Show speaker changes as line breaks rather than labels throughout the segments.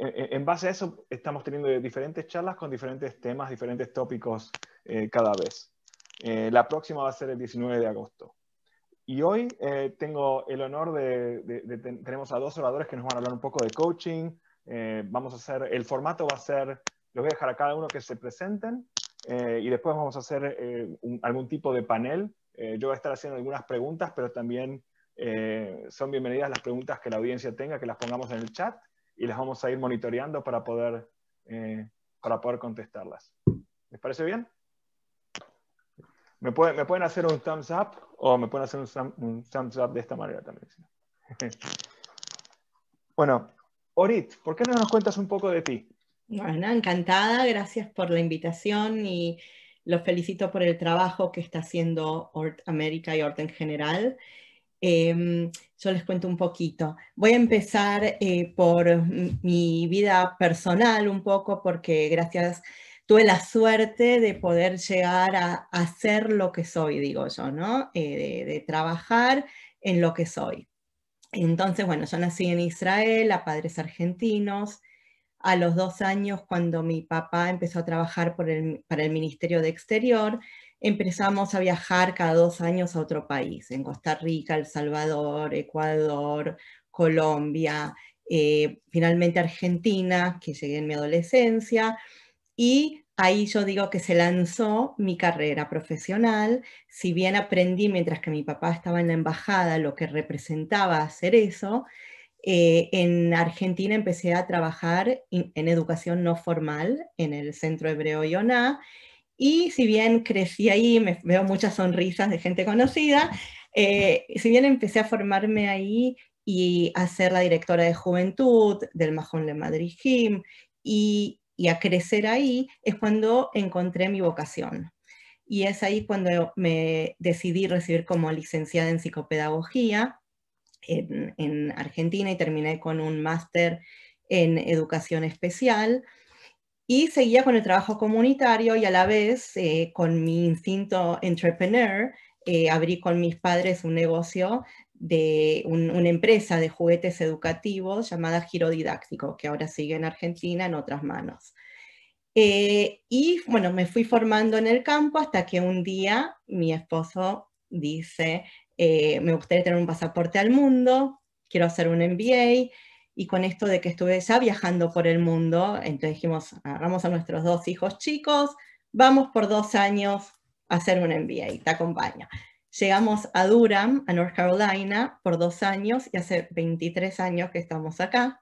Eh, eh, en base a eso estamos teniendo diferentes charlas con diferentes temas, diferentes tópicos eh, cada vez. la próxima va a ser el 19 de agosto. Y hoy tengo el honor de, tenemos a dos oradores que nos van a hablar un poco de coaching. vamos a hacer, el formato va a ser, los voy a dejar a cada uno que se presenten y después vamos a hacer algún tipo de panel. yo voy a estar haciendo algunas preguntas, pero también son bienvenidas las preguntas que la audiencia tenga, que las pongamos en el chat y las vamos a ir monitoreando para poder, eh, para poder contestarlas. ¿Les parece bien? Me, pueden hacer un thumbs up o me pueden hacer un, thumbs up de esta manera también. bueno, Orit, ¿por qué no nos cuentas un poco de ti?
Bueno, encantada, gracias por la invitación y los felicito por el trabajo que está haciendo Ort América y Ort en general. Em, yo les cuento un poquito. Voy a empezar eh, por mi vida personal un poco, porque gracias, tuve la suerte de poder llegar a, hacer ser lo que soy, digo yo, ¿no? Eh, de, trabajar en lo que soy. Entonces, bueno, yo nací en Israel, a padres argentinos. A los dos años, cuando mi papá empezó a trabajar para el Ministerio de Exterior, empezamos a viajar cada dos años a otro país, en Costa Rica, El Salvador, Ecuador, Colombia, eh, finalmente Argentina, que llegué en mi adolescencia, y ahí yo digo que se lanzó mi carrera profesional, si bien aprendí mientras que mi papá estaba en la embajada lo que representaba hacer eso, eh, en Argentina empecé a trabajar en educación no formal en el Centro Hebreo Yonah, y si bien crecí ahí, me veo muchas sonrisas de gente conocida, eh, si bien empecé a formarme ahí y a ser la directora de juventud del Majón de Madrid Gym y, a crecer ahí, es cuando encontré mi vocación. Y es ahí cuando me decidí recibir como licenciada en psicopedagogía en, en Argentina y terminé con un máster en educación especial y seguía con el trabajo comunitario y a la vez eh, con mi instinto entrepreneur, eh, abrí con mis padres un negocio de una empresa de juguetes educativos llamada Giro Didáctico, que ahora sigue en Argentina en otras manos. Eh, y bueno, me fui formando en el campo hasta que un día mi esposo dice, me gustaría tener un pasaporte al mundo, quiero hacer un MBA, y con esto de que estuve ya viajando por el mundo, entonces dijimos, agarramos a nuestros dos hijos chicos, vamos por dos años a hacer un MBA, y te acompaña Llegamos a Durham, a North Carolina, por dos años y hace 23 años que estamos acá.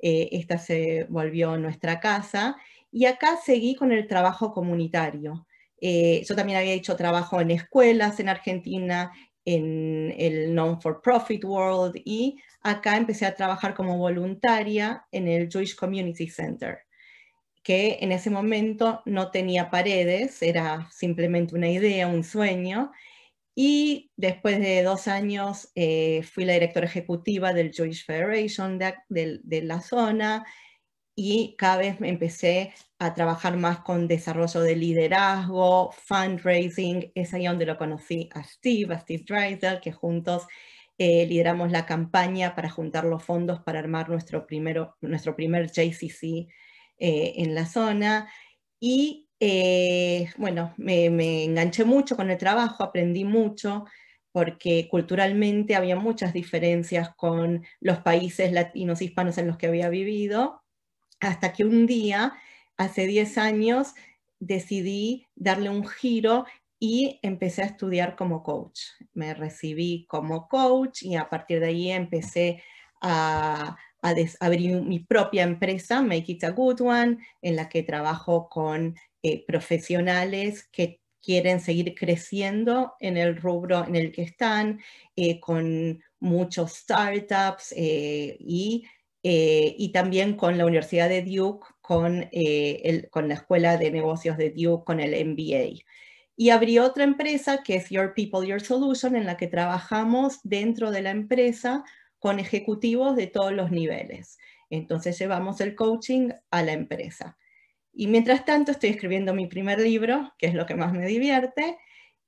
Eh, esta se volvió nuestra casa y acá seguí con el trabajo comunitario. Eh, yo también había hecho trabajo en escuelas en Argentina, en el non-for-profit world y acá empecé a trabajar como voluntaria en el Jewish Community Center, que en ese momento no tenía paredes, era simplemente una idea, un sueño. Y después de dos años eh, fui la directora ejecutiva del Jewish Federation de la zona, y cada vez me empecé a trabajar más con desarrollo de liderazgo, fundraising, es ahí donde lo conocí a Steve, a Steve Dreisel, que juntos eh, lideramos la campaña para juntar los fondos para armar nuestro, primero, nuestro primer JCC eh, en la zona. Y eh, bueno, me, me enganché mucho con el trabajo, aprendí mucho, porque culturalmente había muchas diferencias con los países latinos hispanos en los que había vivido hasta que un día, hace 10 años, decidí darle un giro y empecé a estudiar como coach. Me recibí como coach y a partir de ahí empecé a, abrir mi propia empresa, Make It a Good One, en la que trabajo con eh, profesionales que quieren seguir creciendo en el rubro en el que están, eh, con muchos startups eh, y eh, y también con la Universidad de Duke, con, eh, con, la Escuela de Negocios de Duke, con el MBA. Y abrió otra empresa que es Your People, Your Solution, en la que trabajamos dentro de la empresa con ejecutivos de todos los niveles. Entonces llevamos el coaching a la empresa. Y mientras tanto estoy escribiendo mi primer libro, que es lo que más me divierte,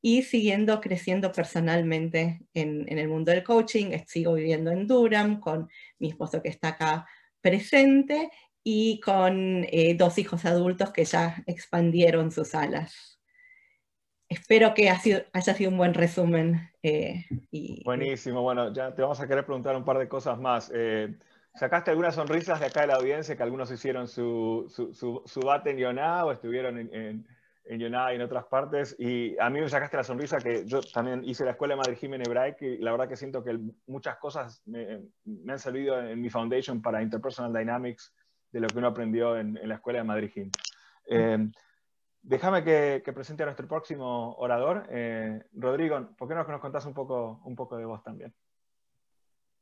y siguiendo creciendo personalmente en, el mundo del coaching. Eh, sigo viviendo en Durham con mi esposo que está acá presente y con eh, dos hijos adultos que ya expandieron sus alas. Espero que ha sido, haya sido un buen resumen. Eh,
y, Buenísimo, bueno, ya te vamos a querer preguntar un par de cosas más. ¿Sacaste algunas sonrisas de acá de la audiencia que algunos hicieron su, su, su, bate en o estuvieron en en Yonah y en otras partes. Y a mí me sacaste la sonrisa que yo también hice la escuela de Madrid Jiménez Hebraic y la verdad que siento que muchas cosas me, han servido en, mi foundation para Interpersonal Dynamics de lo que uno aprendió en, la escuela de Madrid Jim. Eh, déjame que, presente a nuestro próximo orador. Eh, Rodrigo, ¿por qué no nos contás un poco, un poco de vos también?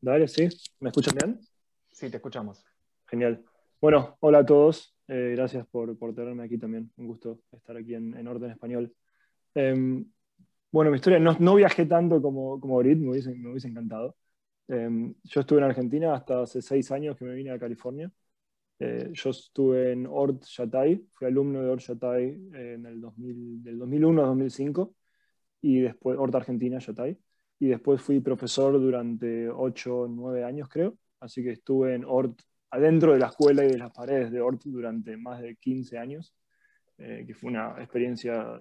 Dale, sí. ¿Me escuchan bien?
Sí, te escuchamos.
Genial. Bueno, hola a todos. Eh, gracias por, por, tenerme aquí también. Un gusto estar aquí en, en Orden Español. Em, bueno, mi historia, no, no viajé tanto como, como me hubiese, encantado. Em, yo estuve en Argentina hasta hace seis años que me vine a California. Eh, yo estuve en Ort Yatay, fui alumno de Ort Yatay en el 2000, del 2001 a 2005, y después Ort Argentina, Yatay, y después fui profesor durante ocho, nueve años creo, así que estuve en Ort adentro de la escuela y de las paredes de ORT durante más de 15 años, eh, que fue una experiencia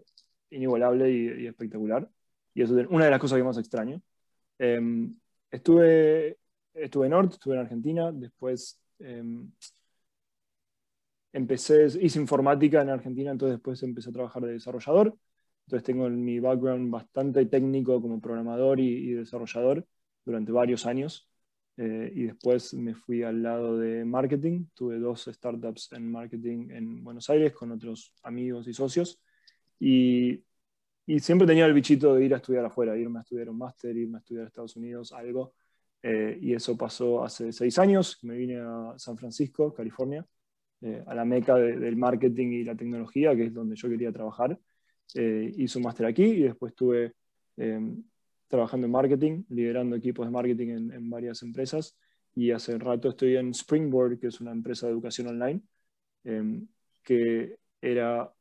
inigualable y, espectacular. Y eso es una de las cosas que más extraño. Em, estuve, estuve en Ort, estuve en Argentina, después em, empecé, hice informática en Argentina, entonces después empecé a trabajar de desarrollador. Entonces tengo mi background bastante técnico como programador y desarrollador durante varios años. Eh, y después me fui al lado de marketing. Tuve dos startups en marketing en Buenos Aires con otros amigos y socios. Y, siempre tenía el bichito de ir a estudiar afuera, irme a estudiar un máster, irme a estudiar a Estados Unidos, algo. Eh, y eso pasó hace seis años. Me vine a San Francisco, California, eh, a la meca del marketing y la tecnología, que es donde yo quería trabajar. hice un máster aquí y después tuve em, trabajando en marketing, liderando equipos de marketing en, varias empresas y hace rato estoy en Springboard, que es una empresa de educación online, em, que era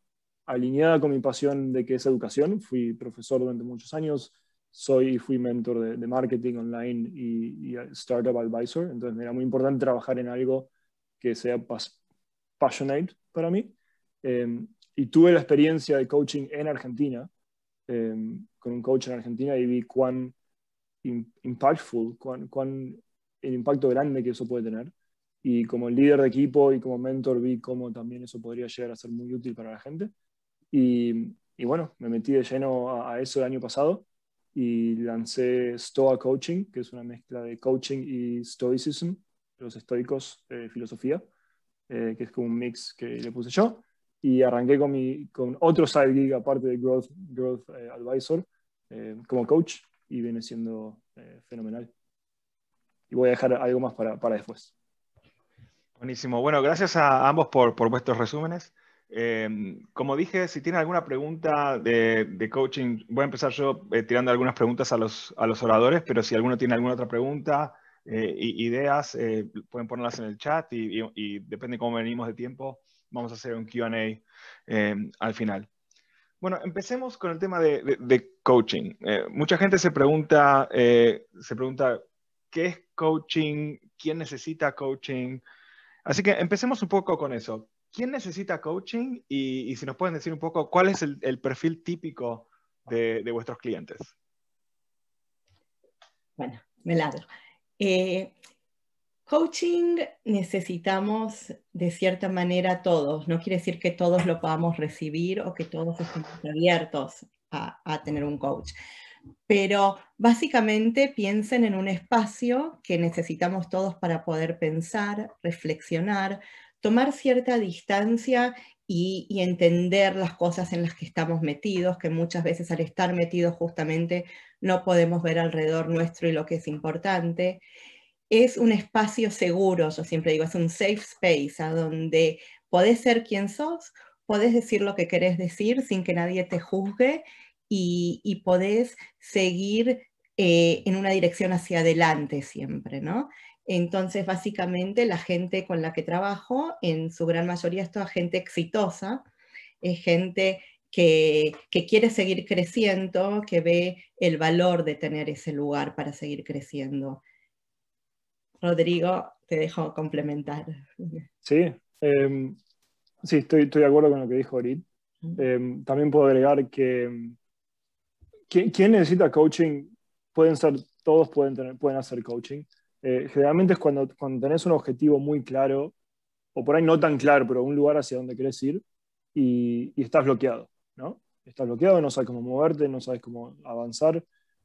alineada con mi pasión de que es educación. Fui profesor durante muchos años, soy y fui mentor de, marketing online y, startup advisor, entonces me era muy importante trabajar en algo que sea pas, passionate para mí. Em, y tuve la experiencia de coaching en Argentina, Em, con un coach en Argentina y vi cuán impactful, cuán, el impacto grande que eso puede tener. Y como líder de equipo y como mentor vi cómo también eso podría llegar a ser muy útil para la gente. Y, bueno, me metí de lleno a, eso el año pasado y lancé Stoa Coaching, que es una mezcla de coaching y stoicism, los estoicos, eh, filosofía, eh, que es como un mix que le puse yo y arranqué con, mi, con otro side gig aparte de Growth, growth eh, Advisor eh, como coach y viene siendo eh, fenomenal. Y voy a dejar algo más para, para después.
Buenísimo. Bueno, gracias a ambos por, por vuestros resúmenes. Em, como dije, si tienen alguna pregunta de, de coaching, voy a empezar yo tirando algunas preguntas a los, a los oradores, pero si alguno tiene alguna otra pregunta, ideas, pueden ponerlas en el chat y, depende cómo venimos de tiempo, vamos a hacer un QA eh, al final. Bueno, empecemos con el tema de, coaching. Eh, mucha gente se pregunta, eh, se pregunta, ¿qué es coaching? ¿Quién necesita coaching? Así que empecemos un poco con eso. ¿Quién necesita coaching? Y, si nos pueden decir un poco, ¿cuál es el, perfil típico de, de, vuestros clientes?
Bueno, me ladro. Coaching necesitamos de cierta manera todos, no quiere decir que todos lo podamos recibir o que todos estemos abiertos a, tener un coach, pero básicamente piensen en un espacio que necesitamos todos para poder pensar, reflexionar, tomar cierta distancia y, y, entender las cosas en las que estamos metidos, que muchas veces al estar metidos justamente no podemos ver alrededor nuestro y lo que es importante es un espacio seguro, yo siempre digo, es un safe space, a donde podés ser quien sos, podés decir lo que querés decir sin que nadie te juzgue y, podés seguir eh, en una dirección hacia adelante siempre, ¿no? Entonces, básicamente, la gente con la que trabajo, en su gran mayoría es toda gente exitosa, es gente que quiere seguir creciendo, que ve el valor de tener ese lugar para seguir creciendo. Rodrigo, te dejo complementar.
Sí, em, sí, estoy, estoy, de acuerdo con lo que dijo Orit. Em, también puedo agregar que em, quien necesita coaching, pueden ser, todos pueden, pueden hacer coaching. Eh, generalmente es cuando, cuando tenés un objetivo muy claro, o por ahí no tan claro, pero un lugar hacia donde querés ir, y, y estás bloqueado, ¿no? Estás bloqueado, no sabes cómo moverte, no sabes cómo avanzar.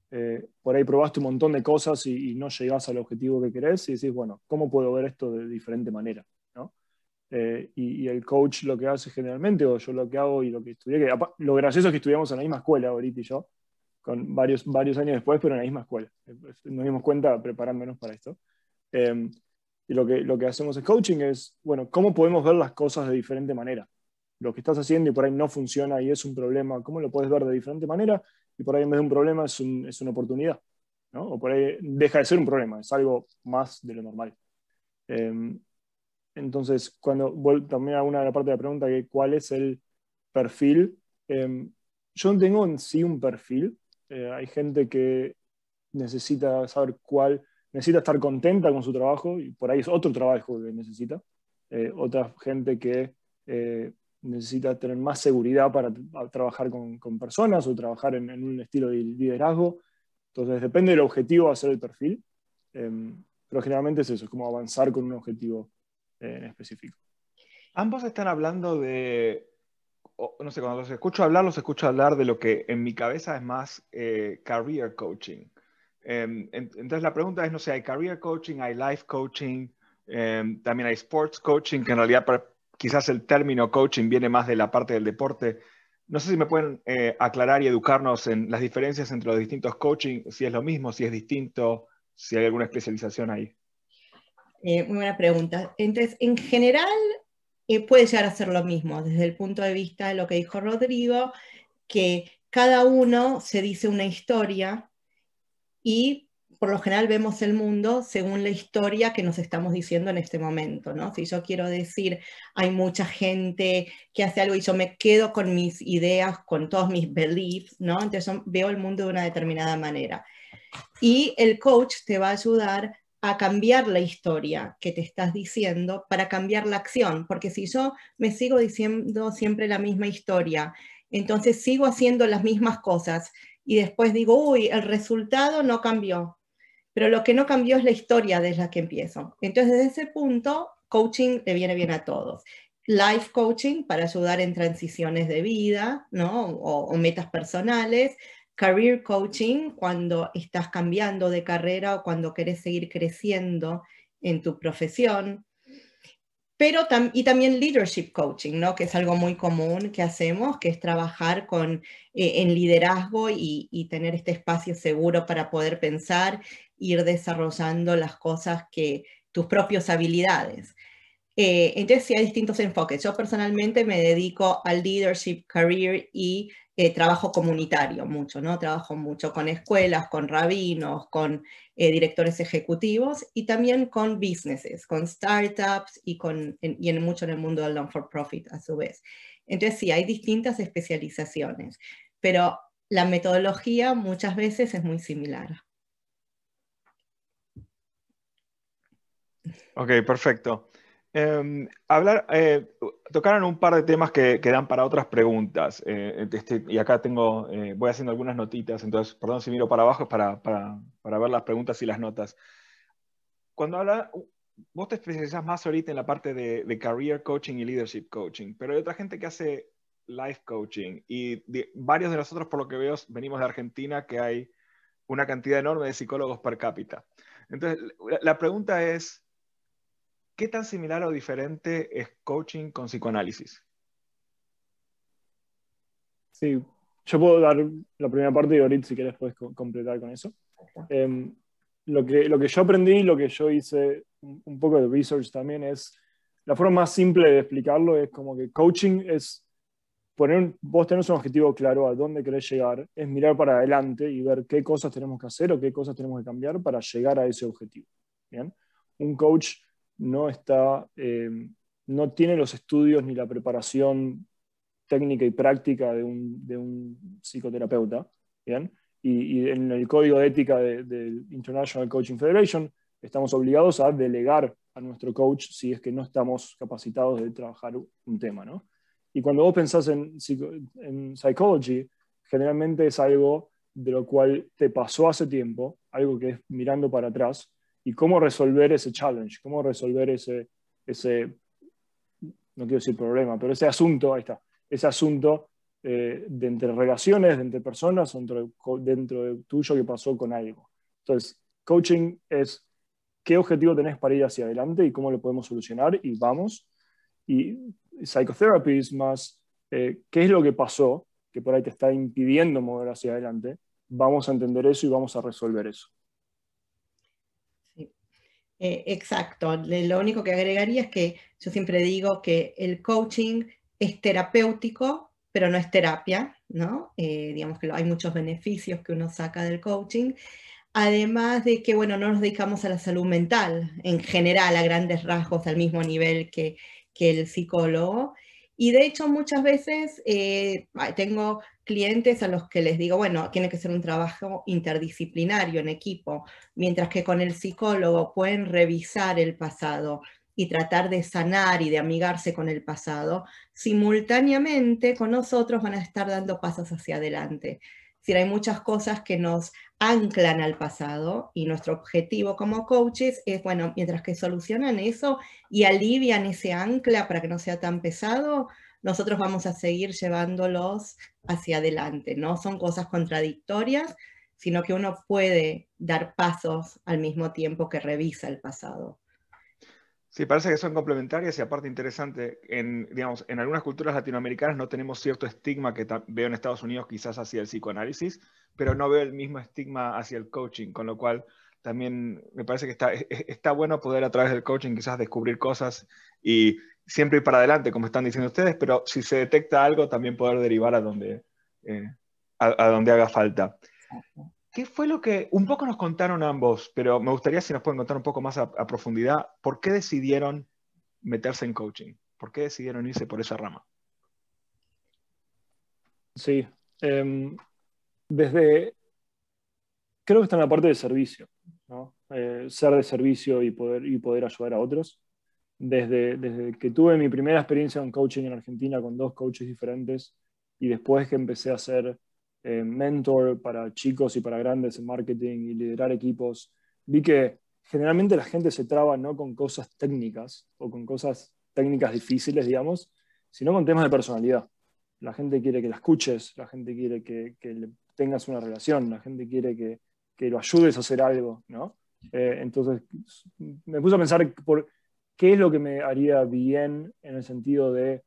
Eh, por ahí probaste un montón de cosas y, no llegas al objetivo que querés y decís, bueno, ¿cómo puedo ver esto de diferente manera? ¿no? Eh, y, el coach lo que hace generalmente, o yo lo que hago y lo que estudié, que lo gracioso es que estudiamos en la misma escuela ahorita y yo, con varios, varios años después, pero en la misma escuela. Eh, nos dimos cuenta preparándonos para esto. Em, y lo que, lo que hacemos en coaching es, bueno, ¿cómo podemos ver las cosas de diferente manera? Lo que estás haciendo y por ahí no funciona y es un problema, ¿cómo lo puedes ver de diferente manera? y por ahí en vez de un problema es, es una oportunidad, ¿no? O por ahí deja de ser un problema, es algo más de lo normal. Em, entonces, cuando también alguna de la parte de la pregunta que cuál es el perfil, em, yo no tengo en sí un perfil. Eh, hay gente que necesita saber cuál, necesita estar contenta con su trabajo y por ahí es otro trabajo que necesita. Eh, otra gente que eh, necesita tener más seguridad para trabajar con, personas o trabajar en, un estilo de liderazgo. Entonces, depende del objetivo hacer el perfil,
em, pero generalmente es eso, es como avanzar con un objetivo eh, en específico. Ambos están hablando de, no sé, cuando los escucho hablar, los escucho hablar de lo que en mi cabeza es más eh, career coaching. Em, entonces, la pregunta es, no sé, hay career coaching, hay life coaching, em, también hay sports coaching, que en realidad quizás el término coaching viene más de la parte del deporte. No sé si me pueden eh, aclarar y educarnos en las diferencias entre los distintos coaching, si es lo mismo, si es distinto, si hay alguna especialización ahí.
Eh, muy buena pregunta. Entonces, en general, eh, puede llegar a ser lo mismo desde el punto de vista de lo que dijo Rodrigo, que cada uno se dice una historia y por lo general vemos el mundo según la historia que nos estamos diciendo en este momento, ¿no? Si yo quiero decir, hay mucha gente que hace algo y yo me quedo con mis ideas, con todos mis beliefs, ¿no? Entonces yo veo el mundo de una determinada manera. Y el coach te va a ayudar a cambiar la historia que te estás diciendo para cambiar la acción, porque si yo me sigo diciendo siempre la misma historia, entonces sigo haciendo las mismas cosas y después digo, uy, el resultado no cambió pero lo que no cambió es la historia de la que empiezo. Entonces, desde ese punto, coaching le viene bien a todos. Life coaching para ayudar en transiciones de vida, ¿no? O, o metas personales. Career coaching cuando estás cambiando de carrera o cuando querés seguir creciendo en tu profesión pero y también leadership coaching, que es algo muy común que hacemos, que es trabajar con, eh, en liderazgo y, y, tener este espacio seguro para poder pensar, ir desarrollando las cosas que tus propias habilidades. Eh, entonces sí hay distintos enfoques. Yo personalmente me dedico al leadership, career y eh, trabajo comunitario mucho, ¿no? Trabajo mucho con escuelas, con rabinos, con eh, directores ejecutivos y también con businesses, con startups y, con, y en mucho en el mundo del non-for-profit a su vez. Entonces sí, hay distintas especializaciones, pero la metodología muchas veces es muy similar.
Ok, perfecto. Em, hablar, eh, tocaron un par de temas que, dan para otras preguntas. Eh, este, y acá tengo, eh, voy haciendo algunas notitas, entonces, perdón si miro para abajo, es para, para, para, ver las preguntas y las notas. Cuando habla, vos te especializas más ahorita en la parte de, career coaching y leadership coaching, pero hay otra gente que hace life coaching y varios de nosotros, por lo que veo, venimos de Argentina, que hay una cantidad enorme de psicólogos per cápita. Entonces, la pregunta es, ¿Qué tan similar o diferente es coaching con psicoanálisis? Sí,
yo puedo dar la primera parte y ahorita si quieres puedes completar con eso. Em, lo, que, lo que yo aprendí, lo que yo hice un poco de research también es, la forma más simple de explicarlo es como que coaching es poner, vos tenés un objetivo claro a dónde querés llegar, es mirar para adelante y ver qué cosas tenemos que hacer o qué cosas tenemos que cambiar para llegar a ese objetivo. ¿bien? Un coach no está, eh, no tiene los estudios ni la preparación técnica y práctica de un, psicoterapeuta, Y, en el código de ética del International Coaching Federation estamos obligados a delegar a nuestro coach si es que no estamos capacitados de trabajar un tema, Y cuando vos pensás en, en psychology, generalmente es algo de lo cual te pasó hace tiempo, algo que es mirando para atrás, y cómo resolver ese challenge, cómo resolver ese, ese no quiero decir problema, pero ese asunto, ahí está, ese asunto eh, de entre relaciones, de entre personas, dentro, dentro de tuyo que pasó con algo. Entonces, coaching es qué objetivo tenés para ir hacia adelante y cómo lo podemos solucionar y vamos. Y psychotherapy es más eh, qué es lo que pasó, que por ahí te está impidiendo mover hacia adelante. Vamos a entender eso y vamos a resolver eso.
Eh, exacto, lo único que agregaría es que yo siempre digo que el coaching es terapéutico, pero no es terapia, ¿no? Eh, digamos que hay muchos beneficios que uno saca del coaching, además de que, bueno, no nos dedicamos a la salud mental en general, a grandes rasgos, al mismo nivel que, que el psicólogo, y de hecho muchas veces eh, tengo clientes a los que les digo, bueno, tiene que ser un trabajo interdisciplinario en equipo, mientras que con el psicólogo pueden revisar el pasado y tratar de sanar y de amigarse con el pasado, simultáneamente con nosotros van a estar dando pasos hacia adelante. si hay muchas cosas que nos anclan al pasado y nuestro objetivo como coaches es, bueno, mientras que solucionan eso y alivian ese ancla para que no sea tan pesado, nosotros vamos a seguir llevándolos hacia adelante. No son cosas contradictorias, sino que uno puede dar pasos al mismo tiempo que revisa el pasado.
Sí, parece que son complementarias y aparte interesante, en, digamos, en algunas culturas latinoamericanas no tenemos cierto estigma que veo en Estados Unidos quizás hacia el psicoanálisis, pero no veo el mismo estigma hacia el coaching, con lo cual también me parece que e-, e-, está, bueno poder a través del coaching quizás descubrir cosas y siempre ir para adelante, como están diciendo ustedes, pero si se detecta algo, también poder derivar a donde, eh, a, haga falta. ¿Qué fue lo que, un poco nos contaron ambos, pero me gustaría si nos pueden contar un poco más a, profundidad, ¿por qué decidieron meterse en coaching? ¿Por qué decidieron irse por esa rama? Sí,
em, desde, creo que está en la parte de servicio, ¿no? Eh, ser de servicio y poder, y poder ayudar a otros. Desde, desde que tuve mi primera experiencia en coaching en Argentina con dos coaches diferentes y después que empecé a ser eh, mentor para chicos y para grandes en marketing y liderar equipos, vi que generalmente la gente se traba no con cosas técnicas o con cosas técnicas difíciles, digamos, sino con temas de personalidad. La gente quiere que la escuches, la gente quiere que, que le tengas una relación, la gente quiere que, que lo ayudes a hacer algo, ¿no? Eh, entonces, me puse a pensar por qué es lo que me haría bien en el sentido de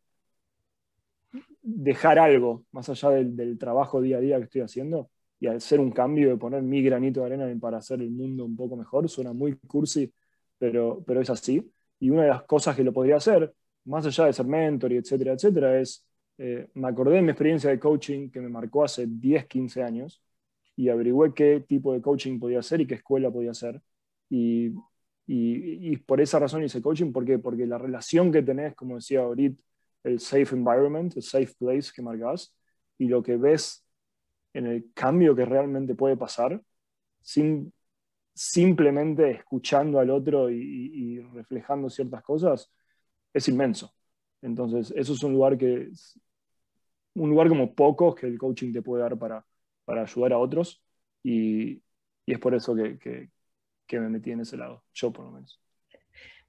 dejar algo más allá del, del trabajo día a día que estoy haciendo y hacer un cambio de poner mi granito de arena para hacer el mundo un poco mejor. Suena muy cursi, pero, pero es así. Y una de las cosas que lo podría hacer, más allá de ser mentor y etcétera, etcétera, es eh, me acordé de mi experiencia de coaching que me marcó hace 10, 15 años y averigüé qué tipo de coaching podía hacer y qué escuela podía hacer. Y, por esa razón hice coaching, ¿por Porque la relación que tenés, como decía ahorita, el safe environment, el safe place que marcas y lo que ves en el cambio que realmente puede pasar, sin, simplemente escuchando al otro y reflejando ciertas cosas, es inmenso. Entonces, eso es un lugar que un lugar como pocos que el coaching te puede dar para, ayudar a otros y, es por eso que, que, me metí en ese lado, yo por lo menos.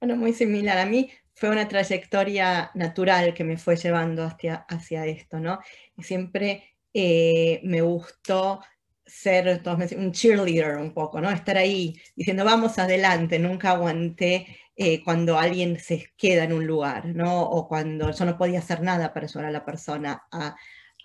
Bueno, muy similar a mí, fue una trayectoria natural que me fue llevando hacia, hacia esto, ¿no? Siempre eh, me gustó ser un cheerleader un poco, ¿no? Estar ahí diciendo vamos adelante, nunca aguanté eh, cuando alguien se queda en un lugar, ¿no? O cuando yo no podía hacer nada para ayudar a la persona a,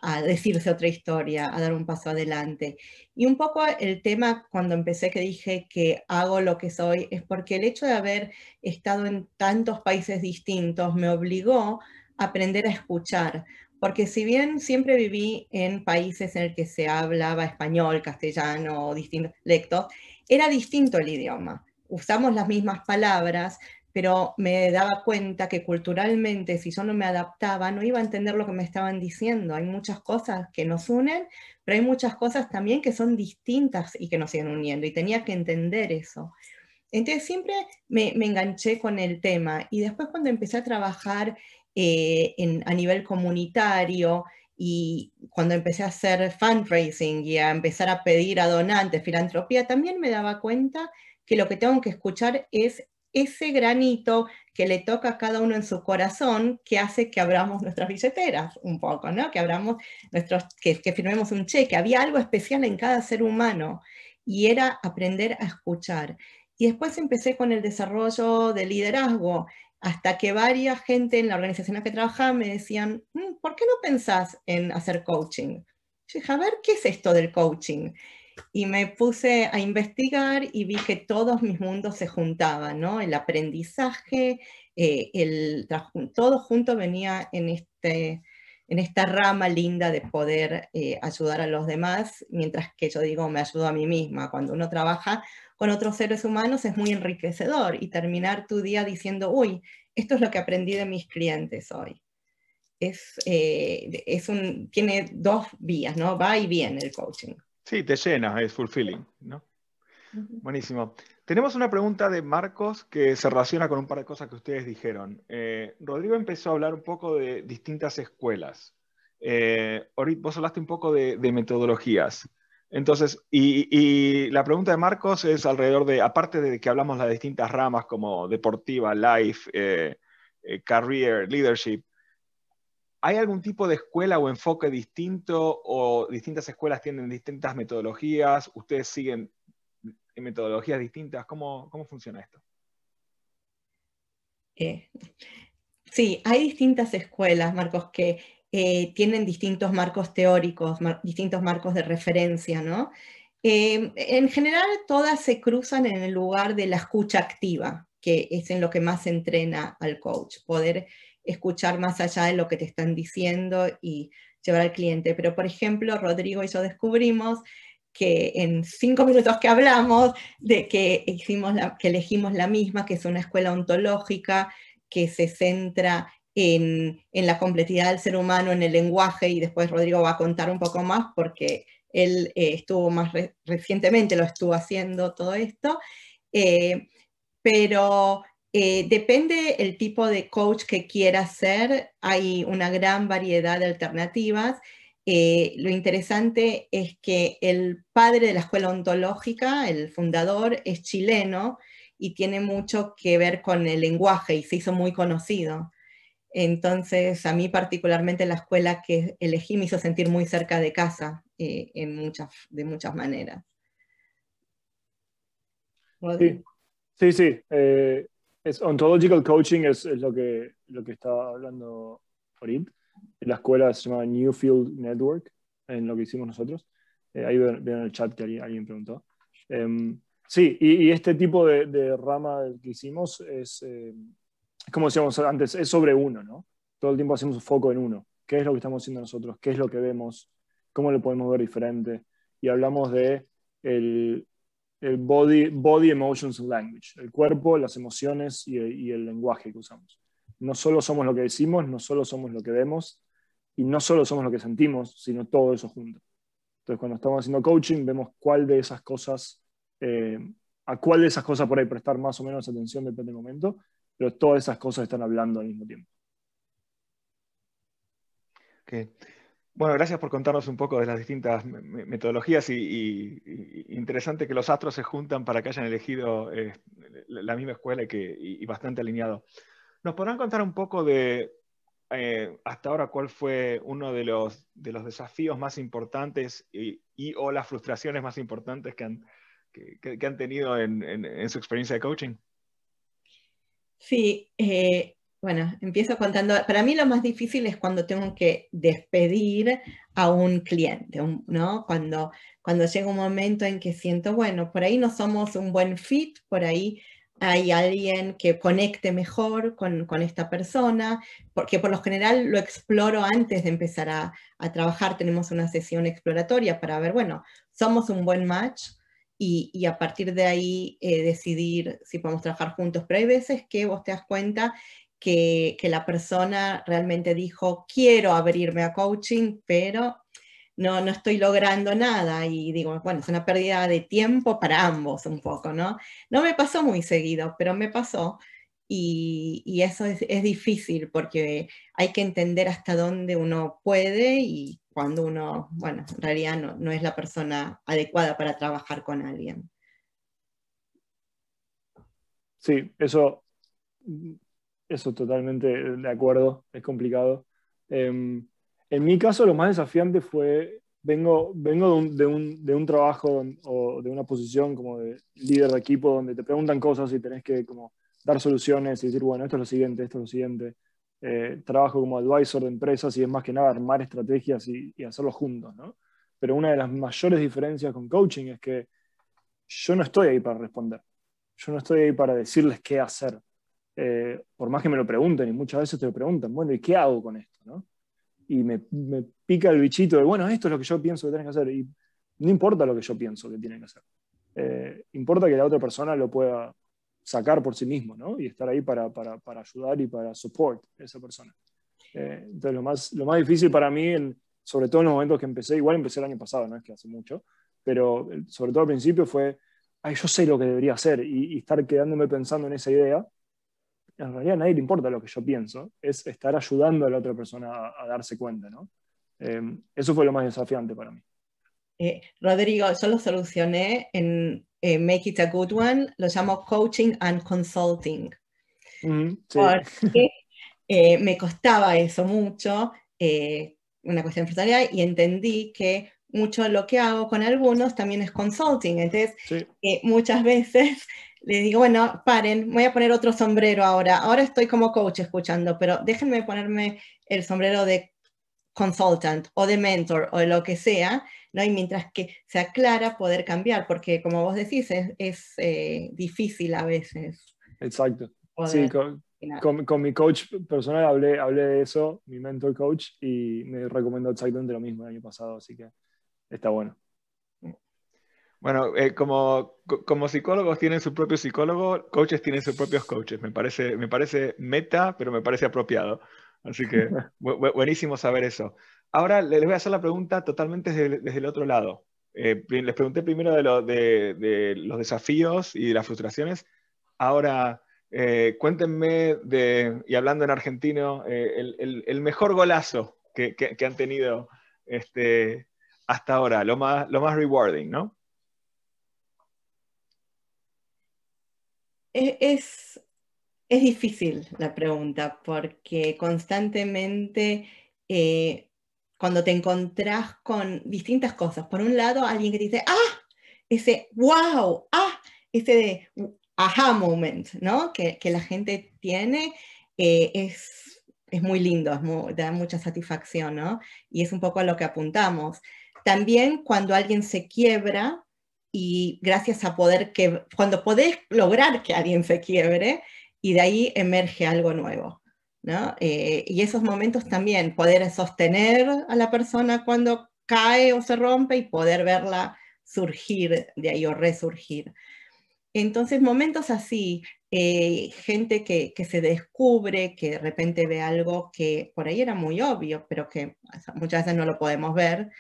a decirse otra historia, a dar un paso adelante. Y un poco el tema cuando empecé que dije que hago lo que soy es porque el hecho de haber estado en tantos países distintos me obligó a aprender a escuchar, porque si bien siempre viví en países en el que se hablaba español, castellano, distintos dialectos, era distinto el idioma. Usamos las mismas palabras, pero me daba cuenta que culturalmente, si yo no me adaptaba, no iba a entender lo que me estaban diciendo. Hay muchas cosas que nos unen, pero hay muchas cosas también que son distintas y que nos siguen uniendo, y tenía que entender eso. Entonces siempre me enganché con el tema y después cuando empecé a trabajar eh, en, a nivel comunitario y cuando empecé a hacer fundraising y a empezar a pedir a donantes, filantropía, también me daba cuenta que lo que tengo que escuchar es ese granito que le toca a cada uno en su corazón que hace que abramos nuestras billeteras un poco, ¿no? Que abramos nuestros, que, que firmemos un cheque. Había algo especial en cada ser humano y era aprender a escuchar. Y después empecé con el desarrollo de liderazgo hasta que varias gente en la organización en la que trabajaba me decían, mm, ¿por qué no pensás en hacer coaching? dije, a ver, ¿qué es esto del coaching? Y me puse a investigar y vi que todos mis mundos se juntaban, ¿no? El aprendizaje, eh, el, todo junto venía en, este, en esta rama linda de poder eh, ayudar a los demás, mientras que yo digo, me ayudo a mí misma. Cuando uno trabaja, con otros seres humanos es muy enriquecedor y terminar tu día diciendo, uy, esto es lo que aprendí de mis clientes hoy. Es, eh, es un, tiene dos vías, ¿no? Va y viene el coaching.
Sí, te llena, es fulfilling,
¿no? Buenísimo. Tenemos
una pregunta de Marcos que se relaciona con un par de cosas que ustedes dijeron. Eh, Rodrigo empezó a hablar un poco de distintas escuelas. Eh, vos hablaste un poco de, de metodologías. Entonces, y, la pregunta de Marcos es alrededor de, aparte de que hablamos las distintas ramas como deportiva, life, eh, eh, career, leadership, ¿hay algún tipo de escuela o enfoque distinto o distintas escuelas tienen distintas metodologías? ¿Ustedes siguen metodologías distintas? ¿Cómo, cómo funciona esto?
Eh, sí, hay distintas escuelas, Marcos, que eh, tienen distintos marcos teóricos, distintos marcos de referencia, ¿no? Eh, en general, todas se cruzan en el lugar de la escucha activa, que es en lo que más entrena al coach, poder escuchar más allá de lo que te están diciendo y llevar al cliente. Pero, por ejemplo, Rodrigo y yo descubrimos que en cinco minutos que hablamos de que, hicimos que elegimos la misma, que es una escuela ontológica que se centra en, la complejidad del ser humano, en el lenguaje, y después Rodrigo va a contar un poco más porque él eh, estuvo más recientemente, lo estuvo haciendo todo esto, eh, pero eh, depende el tipo de coach que quiera ser, hay una gran variedad de alternativas. lo interesante es que el padre de la escuela ontológica, el fundador, es chileno y tiene mucho que ver con el lenguaje y se hizo muy conocido. Entonces, a mí particularmente la escuela que elegí me hizo sentir muy cerca de casa eh, en muchas, de muchas maneras. Sí,
sí, sí. Eh, es ontological coaching es, lo, que, lo que estaba hablando Farid. La escuela se llama Newfield Network, en lo que hicimos nosotros. Eh, ahí en el chat que alguien, preguntó. Em, sí, y, este tipo de, de, rama que hicimos es em, como decíamos antes, es sobre uno, ¿no? Todo el tiempo hacemos un foco en uno. ¿Qué es lo que estamos haciendo nosotros? ¿Qué es lo que vemos? ¿Cómo lo podemos ver diferente? Y hablamos de el, body, body, emotions, language, el cuerpo, las emociones y el, lenguaje que usamos. No solo somos lo que decimos, no solo somos lo que vemos y no solo somos lo que sentimos, sino todo eso junto. Entonces, cuando estamos haciendo coaching, vemos cuál de esas cosas, eh, a cuál de esas cosas por ahí prestar más o menos atención, depende del momento, pero todas esas cosas están hablando al mismo tiempo.
Okay. Bueno, gracias por contarnos un poco de las distintas metodologías y, interesante que los astros se juntan para que hayan elegido eh, la misma escuela y, bastante alineado. ¿Nos podrán contar un poco de eh, hasta ahora cuál fue uno de los, desafíos más importantes y, o las frustraciones más importantes que han, tenido en su experiencia de coaching?
Sí, eh, bueno, empiezo contando. Para mí lo más difícil es cuando tengo que despedir a un cliente, ¿no? Cuando, cuando llega un momento en que siento, bueno, por ahí no somos un buen fit, por ahí hay alguien que conecte mejor con, esta persona, porque por lo general lo exploro antes de empezar a, trabajar, tenemos una sesión exploratoria para ver, bueno, somos un buen match, y, a partir de ahí eh, decidir si podemos trabajar juntos. Pero hay veces que vos te das cuenta que, la persona realmente dijo, quiero abrirme a coaching, pero no, no, estoy logrando nada y digo, bueno, es una pérdida de tiempo para ambos un poco, ¿no? No me pasó muy seguido, pero me pasó y, y eso es, es, difícil porque hay que entender hasta dónde uno puede y, cuando uno, bueno, en realidad no, es la persona adecuada para trabajar con alguien.
Sí, eso, eso totalmente de acuerdo, es complicado. Em, en mi caso lo más desafiante fue, vengo, vengo de, un, trabajo o de una posición como de líder de equipo donde te preguntan cosas y tenés que como dar soluciones y decir, bueno, esto es lo siguiente, esto es lo siguiente. Eh, trabajo como advisor de empresas y es más que nada armar estrategias y, hacerlo juntos, Pero una de las mayores diferencias con coaching es que yo no estoy ahí para responder, yo no estoy ahí para decirles qué hacer, eh, por más que me lo pregunten y muchas veces te lo preguntan, bueno, ¿y qué hago con esto? Y me, pica el bichito de, bueno, esto es lo que yo pienso que tienen que hacer y no importa lo que yo pienso que tienen que hacer, eh, importa que la otra persona lo pueda sacar por sí mismo, ¿no? Y estar ahí para, ayudar y para support a esa persona. Eh, entonces, lo más, lo más difícil para mí, sobre todo en los momentos que empecé, igual empecé el año pasado, no es que hace mucho, pero eh, sobre todo al principio fue, ay, yo sé lo que debería hacer y, estar quedándome pensando en esa idea. En realidad a nadie le importa lo que yo pienso, es estar ayudando a la otra persona a, darse cuenta, ¿no? Eh, eso fue lo más desafiante para mí.
Rodrigo, eso lo solucioné en, eh, make It a Good One, lo llamo coaching and consulting. Mm, Porque eh, me costaba eso mucho, eh, una cuestión empresarial, y entendí que mucho lo que hago con algunos también es consulting. Entonces, muchas veces les digo, bueno, paren, voy a poner otro sombrero ahora. Ahora estoy como coach escuchando, pero déjenme ponerme el sombrero de consultant o de mentor o lo que sea, ¿no? Y mientras que se aclara, poder cambiar, porque como vos decís, es, es eh, difícil a veces.
Exacto. con, con, mi coach personal hablé, hablé de eso, mi mentor coach, y me recomendó exactamente lo mismo el año pasado, así que está
bueno. Bueno, eh, como, como psicólogos tienen su propio psicólogo, coaches tienen sus propios coaches. Me parece, me parece meta, pero me parece apropiado. Así que buenísimo saber eso. Ahora les voy a hacer la pregunta totalmente desde, el otro lado. Eh, les pregunté primero de, de, los desafíos y de las frustraciones. Ahora, eh, cuéntenme, y hablando en argentino, eh, el, mejor golazo que, han tenido este, hasta ahora, lo más, lo más rewarding, ¿no?
E-, es, difícil la pregunta porque constantemente cuando te encontrás con distintas cosas. Por un lado, alguien que te dice, ah, ese wow, ah, ese de aha moment, ¿no? Que, que la gente tiene, eh, es, es, muy lindo, da mucha satisfacción, ¿no? Y es un poco a lo que apuntamos. También cuando alguien se quiebra y gracias a poder que, cuando podés lograr que alguien se quiebre y de ahí emerge algo nuevo. Eh, y esos momentos también, poder sostener a la persona cuando cae o se rompe y poder verla surgir de ahí o resurgir. Entonces, momentos así, eh, gente que, que, se descubre, que de repente ve algo que por ahí era muy obvio, pero que muchas veces no lo podemos ver.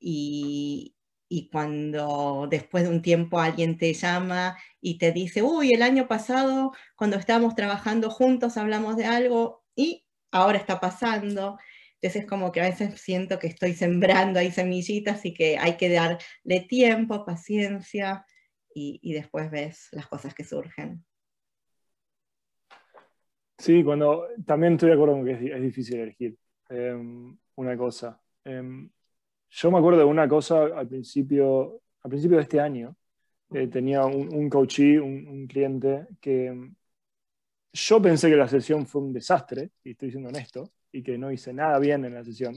Y, y cuando después de un tiempo alguien te llama y te dice, uy, el año pasado cuando estábamos trabajando juntos hablamos de algo y ahora está pasando. Entonces es como que a veces siento que estoy sembrando ahí semillitas y que hay que darle tiempo, paciencia y, después ves las cosas que surgen.
Sí, cuando también estoy de acuerdo con que es, difícil elegir em, una cosa. Em, yo me acuerdo de una cosa al principio, al de este año. Eh, tenía un, un un, cliente que em, yo pensé que la sesión fue un desastre, y estoy siendo honesto, y que no hice nada bien en la sesión.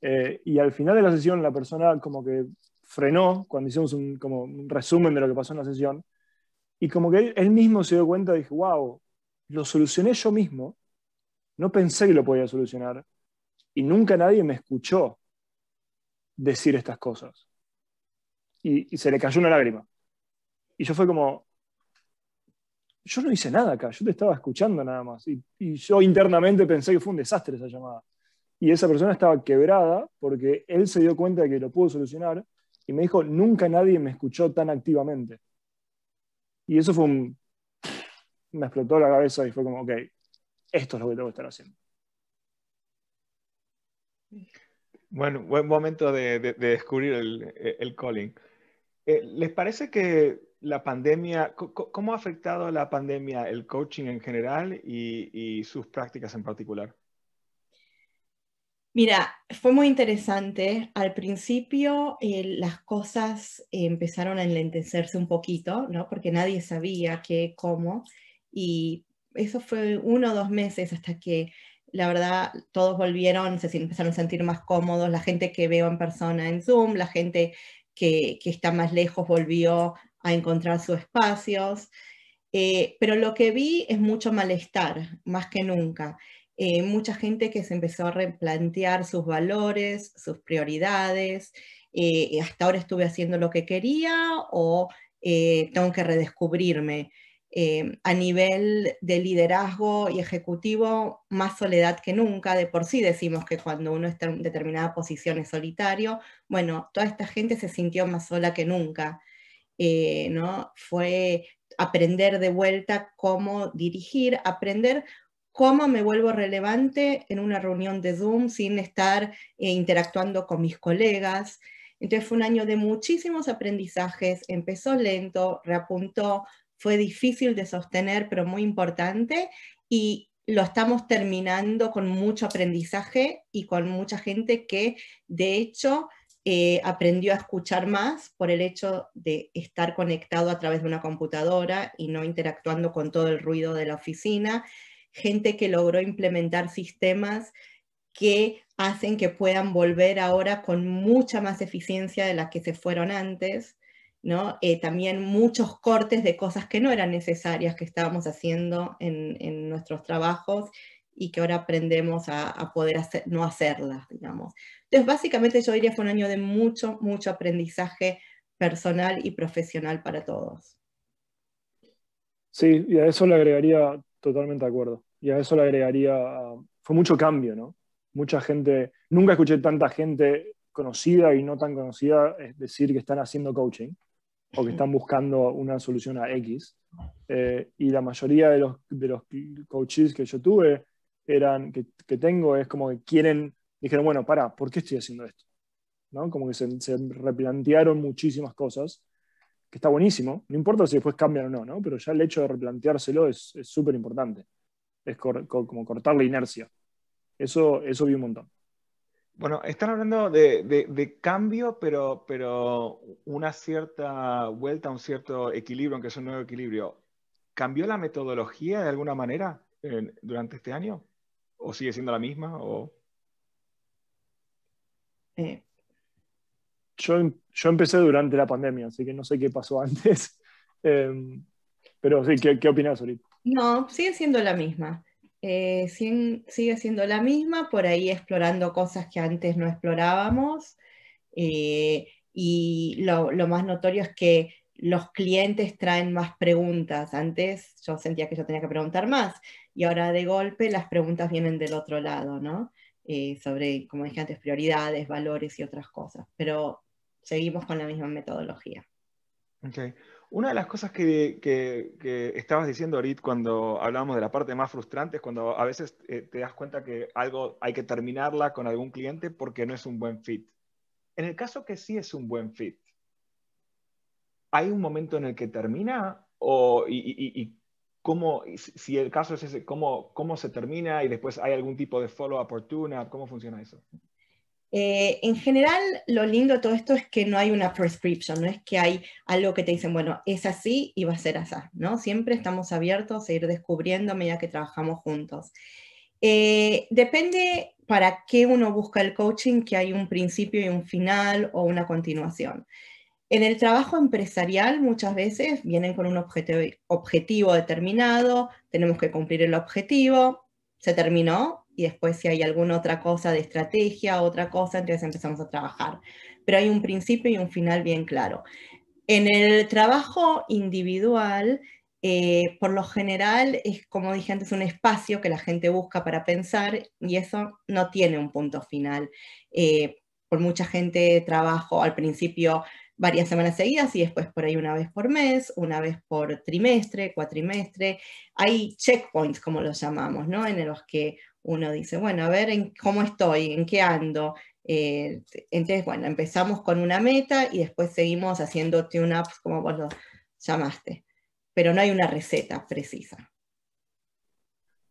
Eh, y al final de la sesión la persona como que frenó cuando hicimos un, como un resumen de lo que pasó en la sesión, y como que él, mismo se dio cuenta, y dije, wow, lo solucioné yo mismo, no pensé que lo podía solucionar, y nunca nadie me escuchó decir estas cosas. y se le cayó una lágrima. Y yo fue como, yo no hice nada acá, yo te estaba escuchando nada más. Y, yo internamente pensé que fue un desastre esa llamada. Y esa persona estaba quebrada porque él se dio cuenta de que lo pudo solucionar y me dijo, nunca nadie me escuchó tan activamente. Y eso fue un... Me explotó la cabeza y fue como, ok, esto es lo que tengo que estar haciendo.
Bueno, buen momento de, descubrir el calling. Eh, ¿Les parece que la pandemia, ¿cómo ha afectado la pandemia el coaching en general y, sus prácticas en particular?
Mira, fue muy interesante. Al principio eh, las cosas empezaron a enlentecerse un poquito, ¿no? Porque nadie sabía qué, cómo. Y eso fue uno o dos meses hasta que la verdad todos volvieron, se empezaron a sentir más cómodos. La gente que veo en persona en Zoom, la gente que, que está más lejos volvió a encontrar sus espacios, eh, pero lo que vi es mucho malestar, más que nunca. Eh, mucha gente que se empezó a replantear sus valores, sus prioridades, eh, hasta ahora estuve haciendo lo que quería o tengo que redescubrirme. a nivel de liderazgo y ejecutivo, más soledad que nunca. De por sí decimos que cuando uno está en determinada posición es solitario. Bueno, toda esta gente se sintió más sola que nunca. Eh, ¿no? Fue aprender de vuelta cómo dirigir, aprender cómo me vuelvo relevante en una reunión de Zoom sin estar eh, interactuando con mis colegas. Entonces fue un año de muchísimos aprendizajes, empezó lento, reapuntó, fue difícil de sostener, pero muy importante, y lo estamos terminando con mucho aprendizaje y con mucha gente que, de hecho, eh, aprendió a escuchar más por el hecho de estar conectado a través de una computadora y no interactuando con todo el ruido de la oficina, gente que logró implementar sistemas que hacen que puedan volver ahora con mucha más eficiencia de las que se fueron antes, ¿no? Eh, también muchos cortes de cosas que no eran necesarias que estábamos haciendo en, en nuestros trabajos y que ahora aprendemos a, poder hacer, no hacerlas, digamos. Entonces, básicamente yo diría fue un año de mucho, mucho aprendizaje personal y profesional para todos.
Sí, y a eso le agregaría, totalmente de acuerdo, y a eso le agregaría, fue mucho cambio, ¿no? Mucha gente, nunca escuché tanta gente conocida y no tan conocida es decir que están haciendo coaching o que están buscando una solución a X. Eh, y la mayoría de los, de los coaches que yo tuve eran, que, que, tengo es como que quieren, dijeron, bueno, para, ¿por qué estoy haciendo esto? ¿No? Como que se, replantearon muchísimas cosas, que está buenísimo, no importa si después cambian o no, ¿no? pero ya el hecho de replanteárselo es súper importante, es, como cortar la inercia. Eso,
eso vi un montón. Bueno, están hablando de, de, cambio, pero, pero una cierta vuelta, un cierto equilibrio, aunque es un nuevo equilibrio. ¿Cambió la metodología de alguna manera durante este año? ¿O sigue siendo la misma? O...
Em, yo, empecé durante la pandemia, así que no sé qué pasó antes. Em, pero sí, ¿qué, qué opinas ahorita?
No, sigue siendo la misma. Eh, sigue siendo la misma, por ahí explorando cosas que antes no explorábamos. Eh, y lo, más notorio es que los clientes traen más preguntas. Antes yo sentía que yo tenía que preguntar más y ahora de golpe las preguntas vienen del otro lado, ¿no? Eh, sobre, como dije antes, prioridades, valores y otras cosas, pero seguimos con la misma metodología.
Okay. Una de las cosas que, que, estabas diciendo ahorita cuando hablábamos de la parte más frustrante es cuando a veces eh, te das cuenta que algo hay que terminarla con algún cliente porque no es un buen fit. En el caso que sí es un buen fit, ¿hay un momento en el que termina? O, y, cómo, si el caso es ese, ¿cómo, cómo se termina y después hay algún tipo de follow-up oportuna? ¿Cómo funciona eso?
Eh, en general, lo lindo de todo esto es que no hay una prescription, no es que hay algo que te dicen, bueno, es así y va a ser así, ¿no? Siempre estamos abiertos a ir descubriendo a medida que trabajamos juntos. Eh, depende para qué uno busca el coaching, que hay un principio y un final o una continuación. En el trabajo empresarial muchas veces vienen con un objetivo, determinado, tenemos que cumplir el objetivo, se terminó y después si hay alguna otra cosa de estrategia, otra cosa, entonces empezamos a trabajar. Pero hay un principio y un final bien claro. En el trabajo individual, eh, por lo general es, como dije antes, un espacio que la gente busca para pensar y eso no tiene un punto final. Eh, por mucha gente trabajo al principio varias semanas seguidas y después por ahí una vez por mes, una vez por trimestre, cuatrimestre. Hay checkpoints, como los llamamos, ¿no? En los que uno dice, bueno, a ver cómo estoy, en qué ando. Eh, entonces, bueno, empezamos con una meta y después seguimos haciendo tune-ups, como vos lo llamaste. Pero no hay una receta precisa.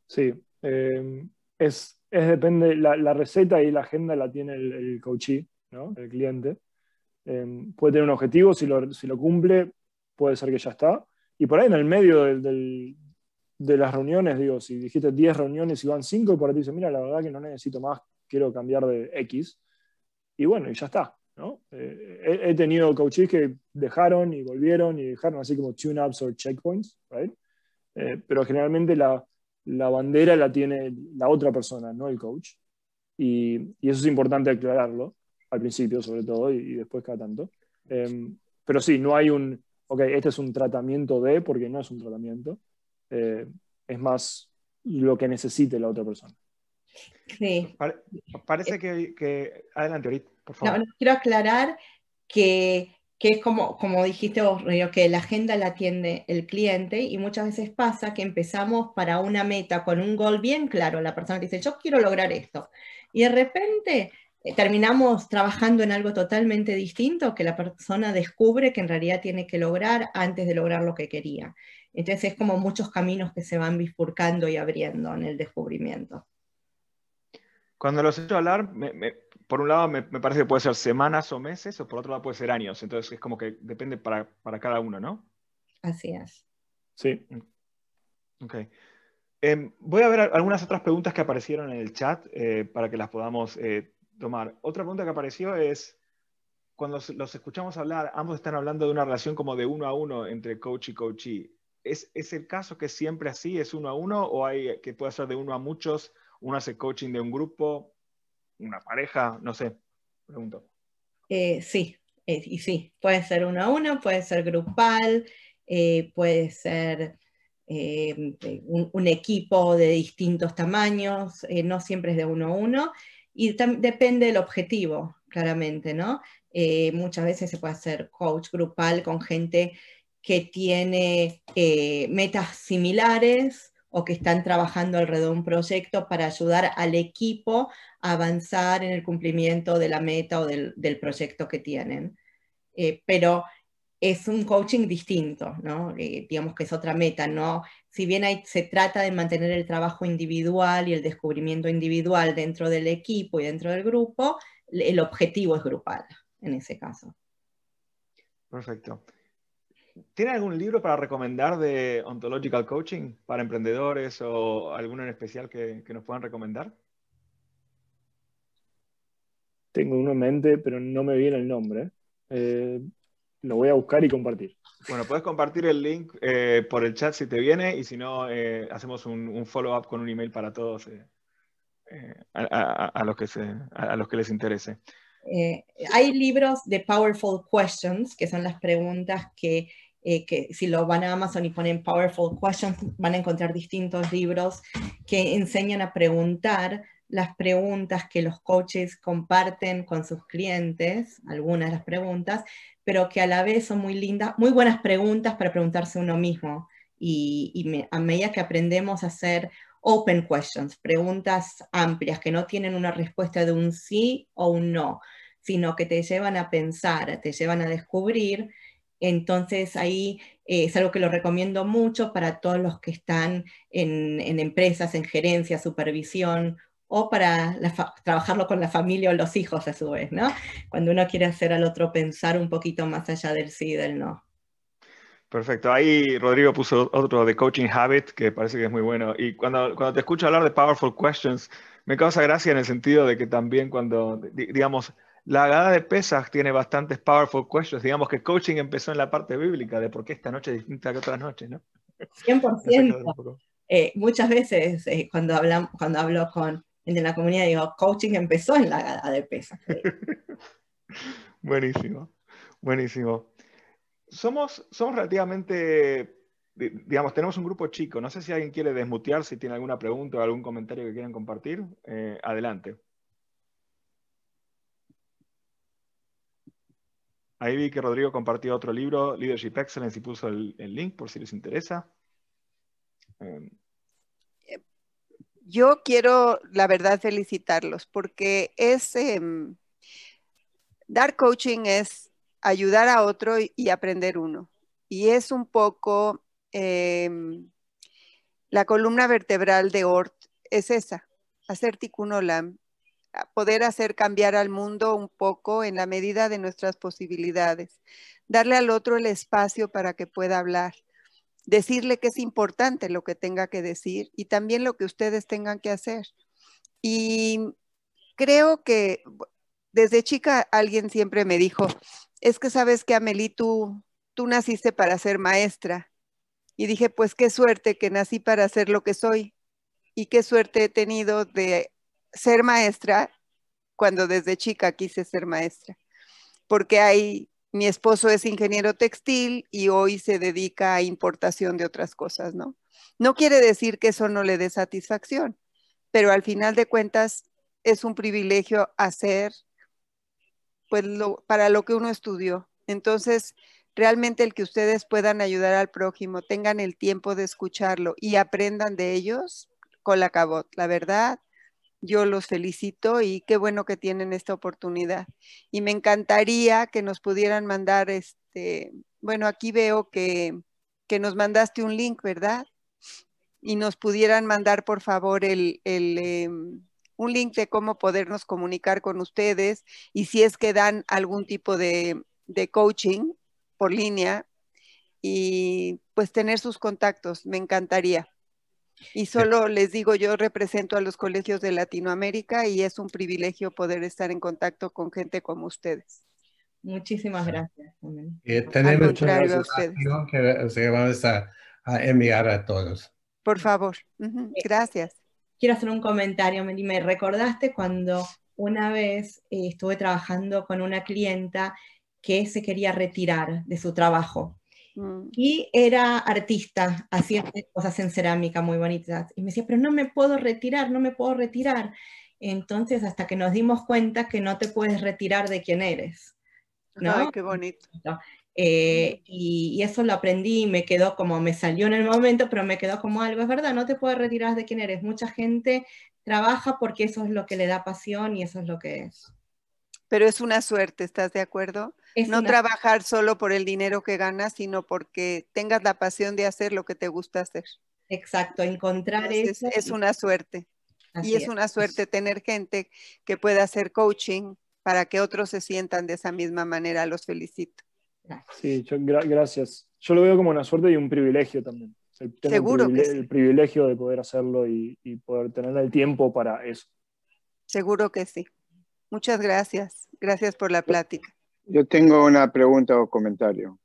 Sí, em, es, es, depende, la, receta y la agenda la tiene el, el El cliente Em, puede tener un objetivo, si lo, cumple, puede ser que ya está. Y por ahí en el medio de las reuniones, digo, si dijiste 10 reuniones y van 5, y por ahí dice, mira, la verdad que no necesito más, quiero cambiar de X. Y bueno, y ya está. ¿no? Eh, he, tenido coaches que dejaron y volvieron y dejaron así como tune-ups o checkpoints, eh, pero generalmente la, bandera la tiene la otra persona, no el coach. y eso es importante aclararlo al principio sobre todo y, después cada tanto. Em, pero sí, no hay un, ok, este es un tratamiento de, porque no es un tratamiento, eh, es más lo que necesite la otra persona.
Sí.
parece que, adelante ahorita, por favor.
quiero aclarar que, que, es como, como dijiste vos, Río, que la agenda la atiende el cliente y muchas veces pasa que empezamos para una meta con un gol bien claro, la persona dice, yo quiero lograr esto. Y de repente eh, terminamos trabajando en algo totalmente distinto que la persona descubre que en realidad tiene que lograr antes de lograr lo que quería. Entonces es como muchos caminos que se van bifurcando y abriendo en el descubrimiento.
Cuando los hecho hablar, por un lado me, parece que puede ser semanas o meses, o por otro lado puede ser años. Entonces es como que depende para, cada uno, ¿no? Así es. Sí. Mm. Ok. Em, voy a ver algunas otras preguntas que aparecieron en el chat eh, para que las podamos eh, tomar. Otra pregunta que apareció es, cuando los escuchamos hablar, ambos están hablando de una relación como de uno a uno entre coach y coachee. ¿Es, ¿Es el caso que siempre así es uno a uno o hay que puede ser de uno a muchos? ¿Uno hace coaching de un grupo, una pareja? No sé, pregunto.
Eh, sí, eh, y sí, puede ser uno a uno, puede ser grupal, eh, puede ser un, equipo de distintos tamaños, no siempre es de uno a uno. Y depende del objetivo, claramente, ¿no? Eh, muchas veces se puede hacer coach grupal con gente que tiene eh, metas similares o que están trabajando alrededor de un proyecto para ayudar al equipo a avanzar en el cumplimiento de la meta o del, proyecto que tienen. Eh, pero es un coaching distinto, ¿no? Eh, digamos que es otra meta, ¿no? Si bien se trata de mantener el trabajo individual y el descubrimiento individual dentro del equipo y dentro del grupo, el objetivo es grupal en ese caso.
Perfecto. ¿Tiene algún libro para recomendar de ontological coaching para emprendedores o alguno en especial que, nos puedan recomendar?
Tengo uno en mente, pero no me viene el nombre. Eh, lo voy a buscar y compartir.
Bueno, puedes compartir el link eh, por el chat si te viene y si no, eh, hacemos un, follow-up con un email para todos eh, a, los que a, los que les interese.
hay libros de Powerful Questions, que son las preguntas que, que si lo van a Amazon y ponen Powerful Questions, van a encontrar distintos libros que enseñan a preguntar las preguntas que los coaches comparten con sus clientes, algunas de las preguntas, pero que a la vez son muy lindas, muy buenas preguntas para preguntarse uno mismo. Y, a medida que aprendemos a hacer open questions, preguntas amplias que no tienen una respuesta de un sí o un no, sino que te llevan a pensar, te llevan a descubrir, entonces ahí eh, es algo que lo recomiendo mucho para todos los que están en empresas, en gerencia, supervisión o para trabajarlo con la familia o los hijos a su vez, ¿no? Cuando uno quiere hacer al otro pensar un poquito más allá del sí y del no.
Perfecto. Ahí Rodrigo puso otro de Coaching Habit, que parece que es muy bueno. Y cuando, cuando te escucho hablar de Powerful Questions, me causa gracia en el sentido de que también cuando, digamos, la gada de pesas tiene bastantes Powerful Questions. Digamos que coaching empezó en la parte bíblica, de por qué esta noche es distinta que otras noches, ¿no?
100%. Eh, muchas veces eh, cuando, hablamos, cuando hablo con de la comunidad, digo, coaching empezó en la de pesas.
buenísimo, buenísimo. Somos, relativamente, digamos, tenemos un grupo chico. No sé si alguien quiere desmutear, si tiene alguna pregunta o algún comentario que quieran compartir. Eh, adelante. Ahí vi que Rodrigo compartió otro libro, Leadership Excellence, y puso el, link por si les interesa.
Em, yo quiero, la verdad, felicitarlos porque es, em, dar coaching es ayudar a otro y aprender uno. Y es un poco em, la columna vertebral de ORT, es esa, hacer tikkun olam, poder hacer cambiar al mundo un poco en la medida de nuestras posibilidades, darle al otro el espacio para que pueda hablar, decirle que es importante lo que tenga que decir y también lo que ustedes tengan que hacer. Y creo que desde chica alguien siempre me dijo, es que sabes que Amelie, tú, tú naciste para ser maestra. Y dije, pues qué suerte que nací para ser lo que soy y qué suerte he tenido de ser maestra cuando desde chica quise ser maestra. Porque hay mi esposo es ingeniero textil y hoy se dedica a importación de otras cosas, ¿no? No quiere decir que eso no le dé satisfacción, pero al final de cuentas es un privilegio hacer pues para lo que uno estudió. Entonces, realmente el que ustedes puedan ayudar al prójimo, tengan el tiempo de escucharlo y aprendan de ellos, con la cabot. La verdad, yo los felicito y qué bueno que tienen esta oportunidad. Y me encantaría que nos pudieran mandar este, bueno, aquí veo que, que nos mandaste un link, ¿verdad? Y nos pudieran mandar, por favor, el, el em, un link de cómo podernos comunicar con ustedes y si es que dan algún tipo de, de coaching por línea y pues tener sus contactos, me encantaría. Y eh, solo les digo, yo represento a los colegios de Latinoamérica y es un privilegio poder estar en contacto con gente como ustedes. Muchísimas gracias. un
eh, tenemos
que
vamos a, enviar a todos.
Por favor. Eh, gracias. Quiero hacer un comentario, Meli. Me recordaste cuando una vez estuve trabajando con una clienta que se quería retirar de su trabajo Mm. Y era artista, hacía cosas en cerámica muy bonitas. Y me decía, pero no me puedo retirar, no me puedo retirar. Entonces, hasta que nos dimos cuenta que no te puedes retirar de quién eres.
¿no? qué bonito.
Eh, y, eso lo aprendí y me quedó como, me salió en el momento, pero me quedó como algo, es verdad, no te puedes retirar de quién eres. Mucha gente trabaja porque eso es lo que le da pasión y eso es lo que es.
Pero es una suerte, ¿estás de acuerdo? no trabajar solo por el dinero que ganas, sino porque tengas la pasión de hacer lo que te gusta hacer. Exacto, encontrar eso. Es una suerte. y es, una suerte tener gente que pueda hacer coaching para que otros se sientan de esa misma manera. Los felicito.
Sí, gracias. Yo lo veo como una suerte y un privilegio también. Seguro que el privilegio de poder hacerlo y poder tener el tiempo para eso.
Seguro que sí. Muchas gracias. Gracias por la plática.
Yo tengo una pregunta o comentario.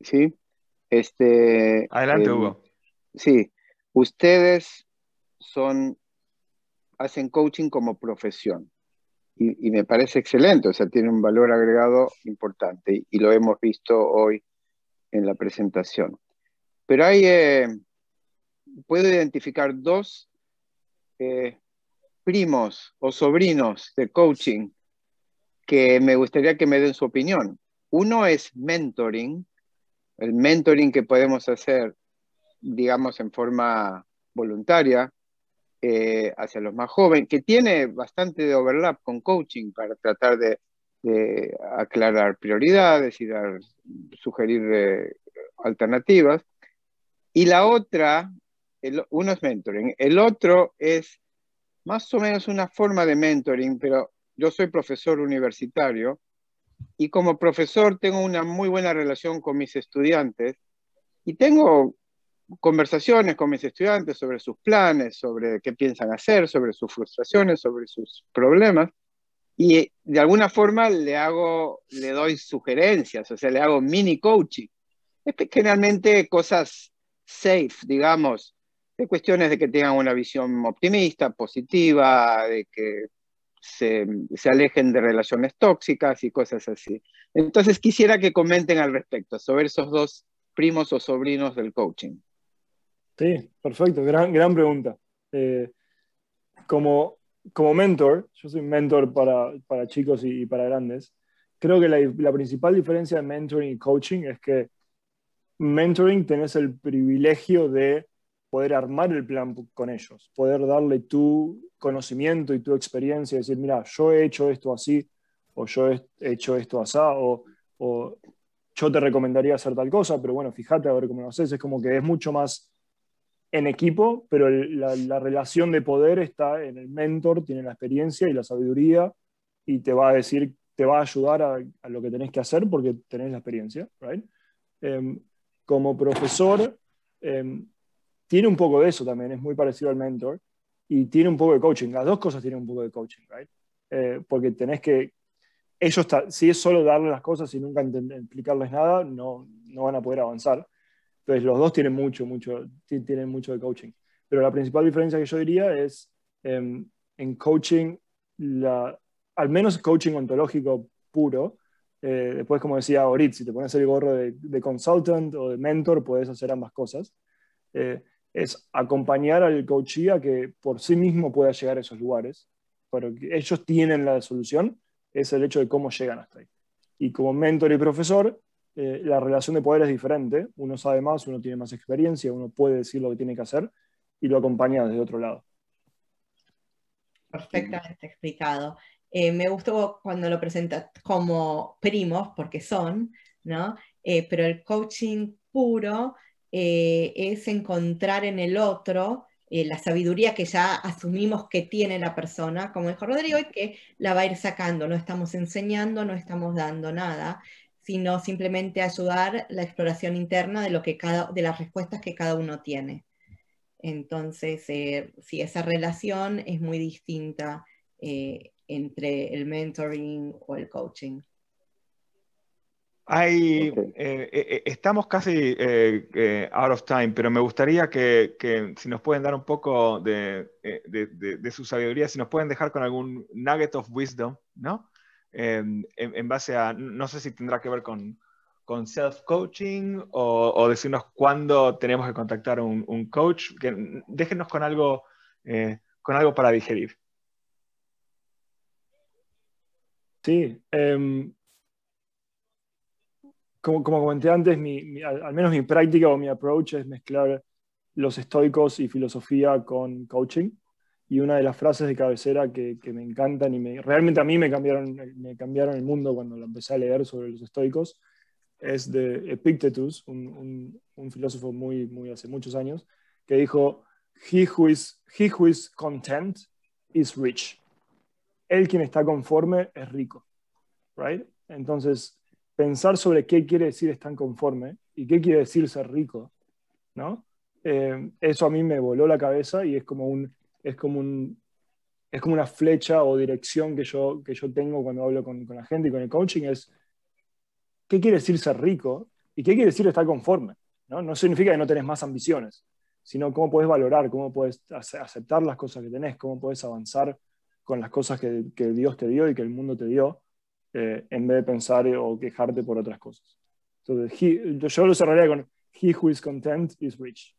¿Sí? Este, Adelante, Hugo. Sí. Ustedes son, hacen coaching como profesión. Y, me parece excelente, o sea, tiene un valor agregado importante y, lo hemos visto hoy en la presentación. Pero hay, eh, puedo identificar dos eh, primos o sobrinos de coaching que me gustaría que me den su opinión. Uno es mentoring, el mentoring que podemos hacer, digamos, en forma voluntaria eh, hacia los más jóvenes, que tiene bastante de overlap con coaching para tratar de, aclarar prioridades y dar, sugerir eh, alternativas. Y la otra, el, uno es mentoring, el otro es más o menos una forma de mentoring, pero yo soy profesor universitario y como profesor tengo una muy buena relación con mis estudiantes y tengo conversaciones con mis estudiantes sobre sus planes, sobre qué piensan hacer, sobre sus frustraciones, sobre sus problemas y de alguna forma le hago, le doy sugerencias, o sea, le hago mini coaching. Es generalmente cosas safe, digamos, de cuestiones de que tengan una visión optimista, positiva, de que se, se, alejen de relaciones tóxicas y cosas así. Entonces quisiera que comenten al respecto sobre esos dos primos o sobrinos del coaching.
Sí, perfecto, gran, gran pregunta. Eh, como, como mentor, yo soy mentor para, para chicos y, para grandes, creo que la, la principal diferencia de mentoring y coaching es que mentoring tenés el privilegio de poder armar el plan con ellos, poder darle tu conocimiento y tu experiencia, y decir, mira, yo he hecho esto así, o yo he hecho esto así, o, yo te recomendaría hacer tal cosa, pero bueno, fíjate a ver cómo lo haces. Es como que es mucho más en equipo, pero la, relación de poder está en el mentor, tiene la experiencia y la sabiduría, y te va a decir, te va a ayudar a, lo que tenés que hacer porque tenés la experiencia, ¿right? Em, como profesor, eh, tiene un poco de eso también, es muy parecido al mentor y tiene un poco de coaching. Las dos cosas tienen un poco de coaching, right? eh, porque tenés que, ellos, si es solo darles las cosas y nunca explicarles nada, no, no van a poder avanzar. Entonces, los dos tienen mucho, mucho, tienen mucho de coaching. Pero la principal diferencia que yo diría es eh, en coaching, la, al menos coaching ontológico puro. Eh, después, como decía Orit, si te pones el gorro de, de consultant o de mentor, puedes hacer ambas cosas. Eh, es acompañar al coachía que por sí mismo pueda llegar a esos lugares, pero ellos tienen la solución, es el hecho de cómo llegan hasta ahí. Y como mentor y profesor, eh, la relación de poder es diferente, uno sabe más, uno tiene más experiencia, uno puede decir lo que tiene que hacer y lo acompaña desde otro lado.
Perfectamente explicado. Eh, me gustó cuando lo presentas como primos, porque son, ¿no? Eh, pero el coaching puro eh, es encontrar en el otro eh, la sabiduría que ya asumimos que tiene la persona, como dijo Rodrigo, y que la va a ir sacando. No estamos enseñando, no estamos dando nada, sino simplemente ayudar la exploración interna de, lo que cada, de las respuestas que cada uno tiene. Entonces, eh, sí, esa relación es muy distinta eh, entre el mentoring o el coaching.
Eh, eh, eh, estamos casi out of time, pero me gustaría que, si nos pueden dar un poco de, de, su sabiduría, si nos pueden dejar con algún nugget of wisdom, ¿no? En, base a, no sé si tendrá que ver con, con self-coaching o, decirnos cuándo tenemos que contactar a un, un coach. déjenos con algo, con algo para digerir. Sí, um
como, comenté antes, al, menos mi práctica o mi approach es mezclar los estoicos y filosofía con coaching. Y una de las frases de cabecera que, me encantan y realmente a mí me cambiaron, me cambiaron el mundo cuando lo empecé a leer sobre los estoicos es de Epictetus, un, filósofo muy, muy hace muchos años, que dijo, he who, is, he who content is rich. Él quien está conforme es rico. Right? Entonces, pensar sobre qué quiere decir estar conforme y qué quiere decir ser rico, ¿no? Eh, eso a mí me voló la cabeza y es como, un, es como, un, es como una flecha o dirección que yo, que yo tengo cuando hablo con, con la gente y con el coaching, es qué quiere decir ser rico y qué quiere decir estar conforme, ¿no? No significa que no tenés más ambiciones, sino cómo puedes valorar, cómo puedes aceptar las cosas que tenés, cómo puedes avanzar con las cosas que, que, Dios te dio y que el mundo te dio. Eh, en vez de pensar o quejarte por otras cosas. Entonces, yo, lo cerraría con He who is content is rich.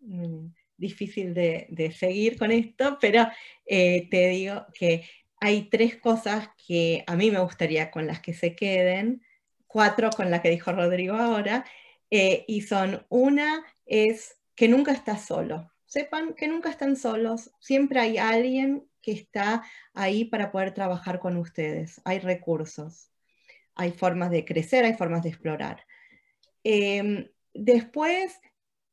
Mm, difícil de, seguir con esto, pero eh, te digo que hay tres cosas que a mí me gustaría con las que se queden, cuatro con las que dijo Rodrigo ahora, eh, y son una es que nunca estás solo. Sepan que nunca están solos, siempre hay alguien que está ahí para poder trabajar con ustedes. Hay recursos, hay formas de crecer, hay formas de explorar. Em, después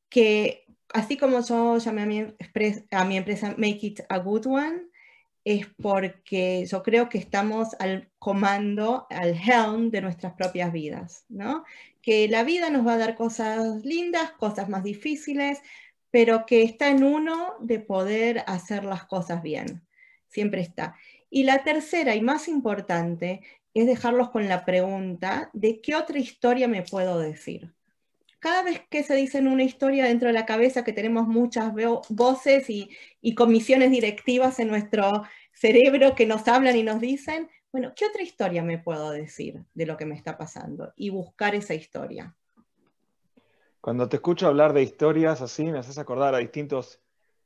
que, así como yo llamé a mi, a mi empresa Make It a Good One, es porque yo creo que estamos al comando, al helm de nuestras propias vidas, ¿no? Que la vida nos va a dar cosas lindas, cosas más difíciles, pero que está en uno de poder hacer las cosas bien siempre está. Y la tercera y más importante es dejarlos con la pregunta de qué otra historia me puedo decir. Cada vez que se dice una historia dentro de la cabeza, que tenemos muchas voces y, y comisiones directivas en nuestro cerebro que nos hablan y nos dicen, bueno, ¿qué otra historia me puedo decir de lo que me está pasando? Y buscar esa historia.
Cuando te escucho hablar de historias así, me haces acordar a distintos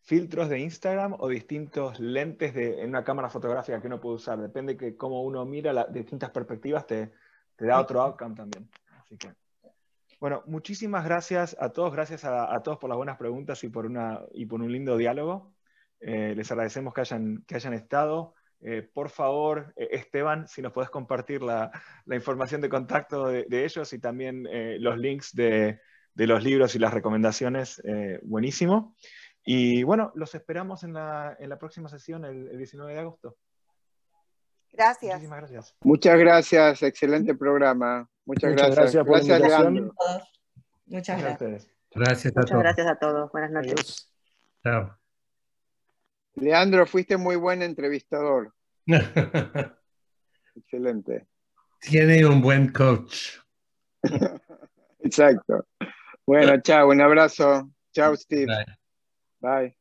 filtros de Instagram o distintos lentes de, en una cámara fotográfica que uno puede usar. Depende de cómo uno mira, las distintas perspectivas te, da otro outcome también. bueno, muchísimas gracias a todos, gracias a, todos por las buenas preguntas y por, una, y por un lindo diálogo. Eh, les agradecemos que hayan, que hayan estado. Eh, por favor, eh, Esteban, si nos podés compartir la, la información de contacto de, ellos y también los links de, de, los libros y las recomendaciones, buenísimo. Y bueno, los esperamos en la, próxima sesión, el, 19 de agosto.
Gracias.
Muchas gracias, excelente programa.
Muchas, gracias. Gracias, gracias
Leandro.
Muchas gracias. Gracias a Muchas todos. gracias a todos. Buenas noches. Chao. Leandro,
fuiste muy buen entrevistador. excelente. Tiene un buen coach. Exacto. Bueno, chao, un abrazo. Chao, Steve. Bye.